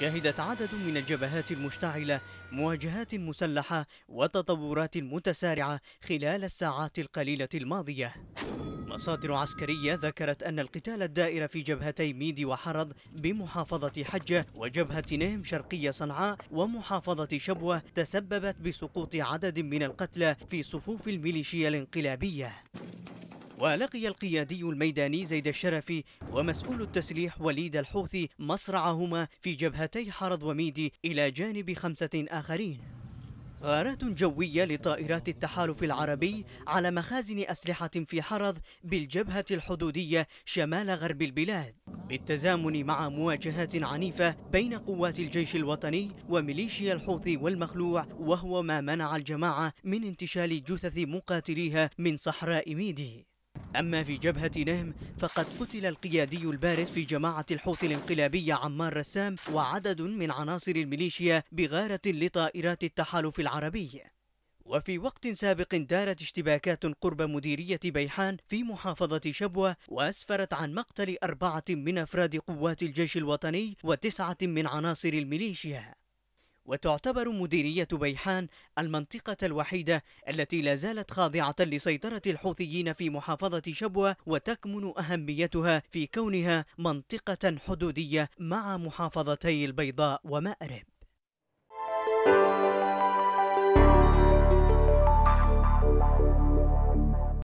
شهدت عدد من الجبهات المشتعلة مواجهات مسلحة وتطورات متسارعة خلال الساعات القليلة الماضية مصادر عسكرية ذكرت أن القتال الدائر في جبهتي ميدي وحرض بمحافظة حجة وجبهة نهم شرقية صنعاء ومحافظة شبوة تسببت بسقوط عدد من القتلى في صفوف الميليشيا الانقلابية ولقي القيادي الميداني زيد الشرفي ومسؤول التسليح وليد الحوثي مصرعهما في جبهتي حرض وميدي إلى جانب خمسة آخرين غارات جوية لطائرات التحالف العربي على مخازن أسلحة في حرض بالجبهة الحدودية شمال غرب البلاد بالتزامن مع مواجهات عنيفة بين قوات الجيش الوطني وميليشيا الحوثي والمخلوع وهو ما منع الجماعة من انتشال جثث مقاتليها من صحراء ميدي أما في جبهة نهم فقد قتل القيادي البارز في جماعة الحوثي الانقلابية عمار رسام وعدد من عناصر الميليشيا بغارة لطائرات التحالف العربي وفي وقت سابق دارت اشتباكات قرب مديرية بيحان في محافظة شبوة وأسفرت عن مقتل أربعة من أفراد قوات الجيش الوطني وتسعة من عناصر الميليشيا وتعتبر مديرية بيحان المنطقة الوحيدة التي لا زالت خاضعة لسيطرة الحوثيين في محافظة شبوة وتكمن أهميتها في كونها منطقة حدودية مع محافظتي البيضاء ومأرب.